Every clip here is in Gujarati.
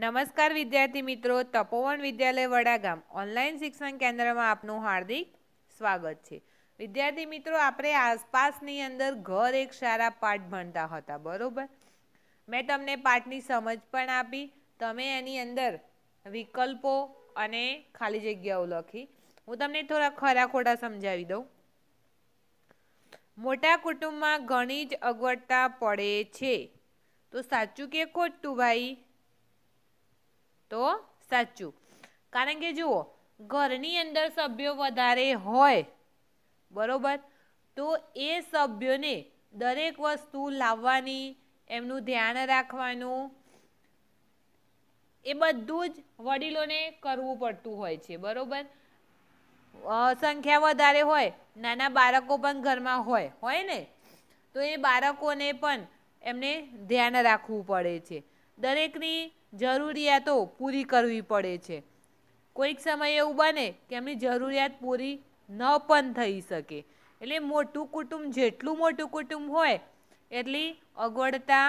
નમસ્કાર વિદ્યાર્થી મિત્રો તપોવન વિદ્યાલય વડાગામ ઓનલાઈન શિક્ષણ કેન્દ્રમાં આપનું હાર્દિક સ્વાગત છે વિદ્યાર્થી મિત્રો આપણે આસપાસની અંદર ઘર એક સારા પાઠ ભણતા હતા બરોબર મેં તમને પાઠની સમજ પણ આપી તમે એની અંદર વિકલ્પો અને ખાલી જગ્યાઓ લખી હું તમને થોડા ખરા ખોટા સમજાવી દઉં મોટા કુટુંબમાં ઘણી જ અગવડતા પડે છે તો સાચું કે ખોટું ભાઈ તો સાચું કારણ કે જુઓ ઘરની અંદર સભ્યો વધારે હોય બરોબર તો એ સભ્યોને દરેક વસ્તુ લાવવાની એમનું ધ્યાન રાખવાનું એ બધું જ વડીલોને કરવું પડતું હોય છે બરોબર સંખ્યા વધારે હોય નાના બાળકો પણ ઘરમાં હોય હોય ને તો એ બાળકોને પણ એમને ધ્યાન રાખવું પડે છે દરેકની જરૂરિયાતો પૂરી કરવી પડે છે કોઈક સમયે એવું બને કે એમની જરૂરિયાત પૂરી ન પણ થઈ શકે એટલે મોટું કુટુંબ જેટલું મોટું કુટુંબ હોય એટલી અગવડતા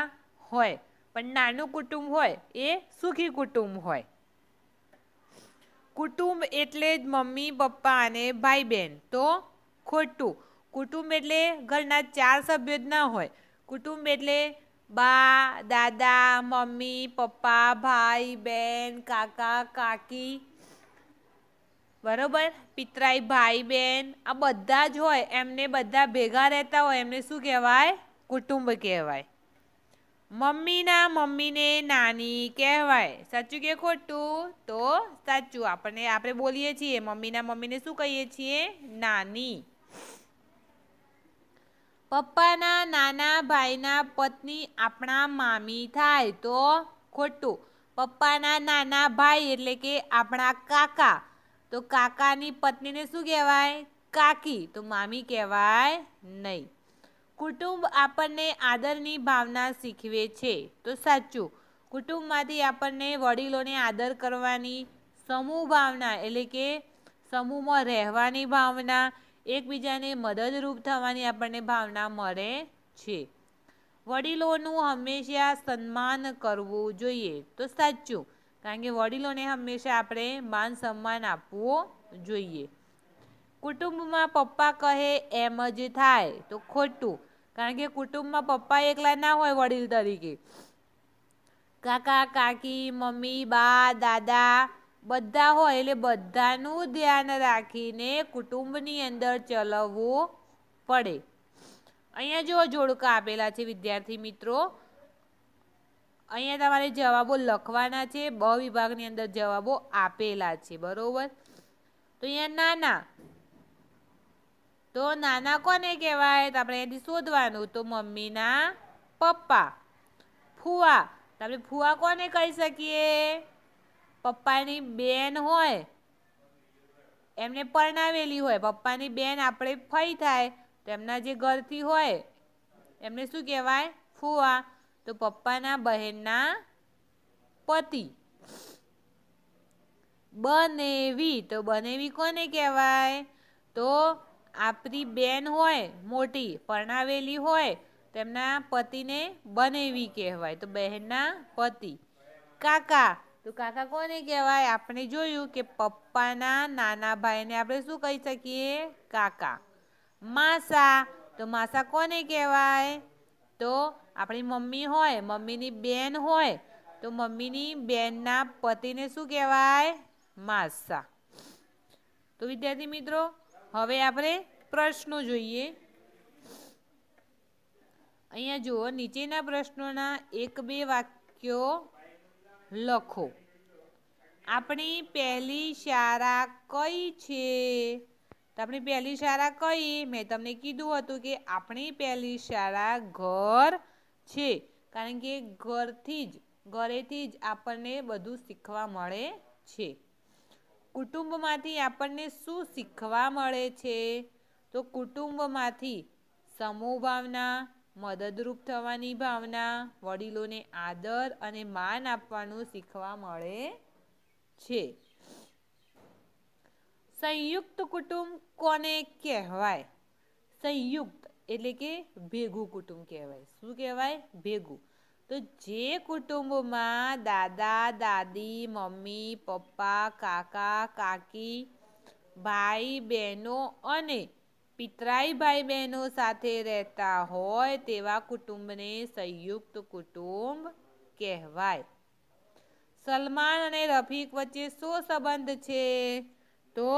હોય પણ નાનું કુટુંબ હોય એ સુખી કુટુંબ હોય કુટુંબ એટલે જ મમ્મી પપ્પા અને ભાઈ બહેન તો ખોટું કુટુંબ એટલે ઘરના ચાર સભ્યો જ ના હોય કુટુંબ એટલે બા દાદા મમ્મી પપ્પા ભાઈ બેન કાકા કાકી બરોબર પિતરાઈ ભાઈ બહેન આ બધા જ હોય એમને બધા ભેગા રહેતા હોય એમને શું કહેવાય કુટુંબ કહેવાય મમ્મીના મમ્મીને નાની કહેવાય સાચું કે ખોટું તો સાચું આપણને આપણે બોલીએ છીએ મમ્મીના મમ્મીને શું કહીએ છીએ નાની પપ્પાના નાના ભાઈના પત્ની આપણા મામી થાય તો ખોટું પપ્પાના નાના ભાઈ એટલે કે આપણા કાકા તો કાકાની પત્નીને શું કહેવાય કાકી તો મામી કહેવાય નહીં કુટુંબ આપણને આદરની ભાવના શીખવે છે તો સાચું કુટુંબમાંથી આપણને વડીલોને આદર કરવાની સમૂહ ભાવના એટલે કે સમૂહમાં રહેવાની ભાવના એકબીજાને મદદરૂપ થવાની આપણને ભાવના મળે છે વડીલોનું હંમેશા સન્માન કરવું જોઈએ તો સાચું કારણ કે વડીલોને હંમેશા આપણે માન સન્માન આપવું જોઈએ કુટુંબમાં પપ્પા કહે એમ જ થાય તો ખોટું કારણ કે કુટુંબમાં પપ્પા એકલા ના હોય વડીલ તરીકે કાકા કાકી મમ્મી બા દાદા બધા હોય એટલે બધાનું ધ્યાન રાખીને કુટુંબની અંદર ચલાવવું પડે અહીંયા જો જોડકા આપેલા છે વિદ્યાર્થી મિત્રો અહીંયા તમારે જવાબો લખવાના છે બ વિભાગની અંદર જવાબો આપેલા છે બરોબર તો અહીંયા નાના તો નાના કોને કહેવાય તો આપણે અહીંયાથી શોધવાનું તો મમ્મીના પપ્પા ફુવા તો આપણે ફુવા કોને કહી શકીએ પપ્પાની બેન હોય એમને પરણાવેલી હોય પપ્પાની બેન આપણે ફઈ થાય તો એમના જે ઘરથી હોય એમને શું કહેવાય ફુવા તો પપ્પાના બહેનના પતિ બનેવી તો બનેવી કોને કહેવાય તો આપણી બેન હોય મોટી પરણાવેલી હોય તેમના પતિને બનેવી કહેવાય તો બહેનના પતિ કાકા તો કાકા કોને કહેવાય આપણે જોયું કે પપ્પાના નાના ભાઈને આપણે શું કહી શકીએ કાકા માસા તો માસા કોને કહેવાય તો આપણી મમ્મી હોય મમ્મીની બેન હોય તો મમ્મીની બેનના પતિને શું કહેવાય માસા તો વિદ્યાર્થી મિત્રો હવે આપણે પ્રશ્નો જોઈએ અહીંયા જુઓ નીચેના પ્રશ્નોના એક બે વાક્યો લખો આપણી પહેલી શાળા કઈ છે તો આપણી પહેલી શાળા કઈ મેં તમને કીધું હતું કે આપણી પહેલી શાળા ઘર છે કારણ કે ઘરથી જ ઘરેથી જ આપણને બધું શીખવા મળે છે કુટુંબમાંથી આપણને શું શીખવા મળે છે તો કુટુંબમાંથી સમૂહ ભાવના મદદરૂપ થવાની ભાવના વડીલોને આદર અને માન આપવાનું શીખવા મળે છે સંયુક્ત કુટુંબ કોને કહેવાય સંયુક્ત એટલે કે ભેગું કુટુંબ કહેવાય શું કહેવાય ભેગું તો જે કુટુંબમાં દાદા દાદી મમ્મી પપ્પા કાકા કાકી ભાઈ બહેનો અને પિતરાઈ ભાઈ બહેનો સાથે રહેતા હોય તેવા કુટુંબને સંયુક્ત કુટુંબ કહેવાય સલમાન અને રફીક વચ્ચે શું સંબંધ છે તો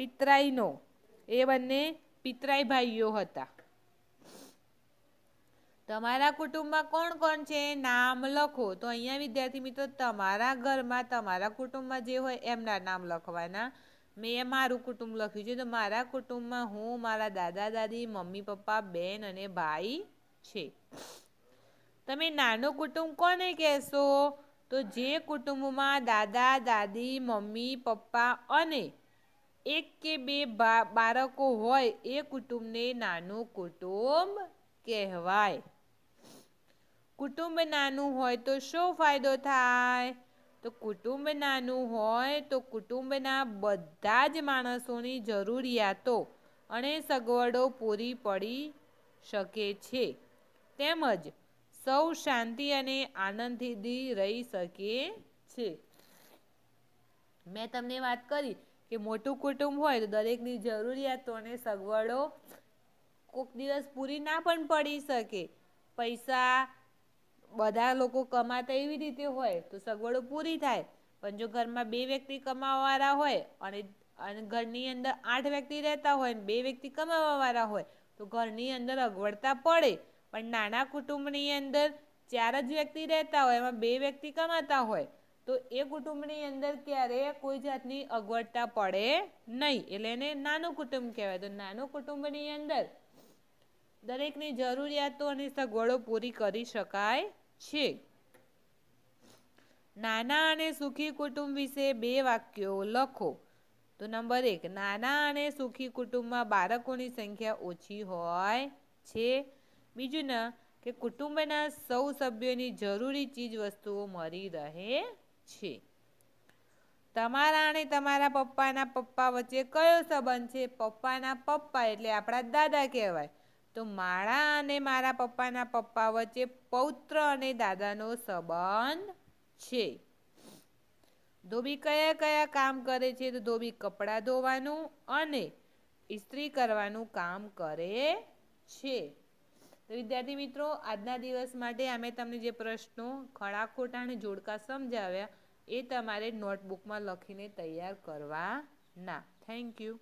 પિતરાઈનો એ બંને પિતરાઈ ભાઈઓ હતા તમારા કુટુંબમાં કોણ કોણ છે નામ લખો તો અહીંયા વિદ્યાર્થી મિત્રો તમારા ઘરમાં તમારા કુટુંબમાં જે હોય એમના નામ લખવાના મેં મારું કુટુંબ લખ્યું છે તો મારા કુટુંબમાં હું મારા દાદા દાદી મમ્મી પપ્પા બેન અને ભાઈ છે તમે નાનો કુટુંબ કોને કહેશો તો જે કુટુંબમાં દાદા દાદી મમ્મી પપ્પા અને એક કે બે બાળકો હોય એ કુટુંબને નાનું કુટુંબ કહેવાય કુટુંબ નાનું હોય તો શું ફાયદો થાય તો કુટુંબ નાનું હોય તો કુટુંબના બધા જ માણસોની જરૂરિયાતો અને સગવડો પૂરી પડી શકે છે તેમજ સૌ શાંતિ અને આનંદથી રહી શકે છે મેં તમને વાત કરી કે મોટું કુટુંબ હોય તો દરેકની જરૂરિયાતો અને સગવડો કોઈક દિવસ પૂરી ના પણ પડી શકે પૈસા બધા લોકો કમાતા એવી રીતે હોય તો સગવડો પૂરી થાય પણ જો ઘરમાં બે વ્યક્તિ કમાવાવાળા હોય અને અને ઘરની અંદર આઠ વ્યક્તિ રહેતા હોય અને બે વ્યક્તિ કમાવાવાળા હોય તો ઘરની અંદર અગવડતા પડે પણ નાના કુટુંબની અંદર ચાર જ વ્યક્તિ રહેતા હોય એમાં બે વ્યક્તિ કમાતા હોય તો એ કુટુંબની અંદર ક્યારેય કોઈ જાતની અગવડતા પડે નહીં એટલે એને નાનું કુટુંબ કહેવાય તો નાનું કુટુંબની અંદર દરેકની જરૂરિયાતો અને સગવડો પૂરી કરી શકાય છે નાના અને સુખી કુટુંબ વિશે બે વાક્યો લખો તો નંબર એક નાના અને સુખી કુટુંબમાં બાળકોની સંખ્યા ઓછી હોય છે બીજું ના કે કુટુંબના સૌ સભ્યોની જરૂરી ચીજ વસ્તુઓ મળી રહે છે તમારા અને તમારા પપ્પાના પપ્પા વચ્ચે કયો સંબંધ છે પપ્પાના પપ્પા એટલે આપણા દાદા કહેવાય તો મારા અને મારા પપ્પાના પપ્પા વચ્ચે પૌત્ર અને દાદાનો સંબંધ છે ધોબી કયા કયા કામ કરે છે તો ધોબી કપડાં ધોવાનું અને ઇસ્ત્રી કરવાનું કામ કરે છે તો વિદ્યાર્થી મિત્રો આજના દિવસ માટે અમે તમને જે પ્રશ્નો ખરા ખોટા અને જોડકા સમજાવ્યા એ તમારે નોટબુકમાં લખીને તૈયાર કરવાના થેન્ક યુ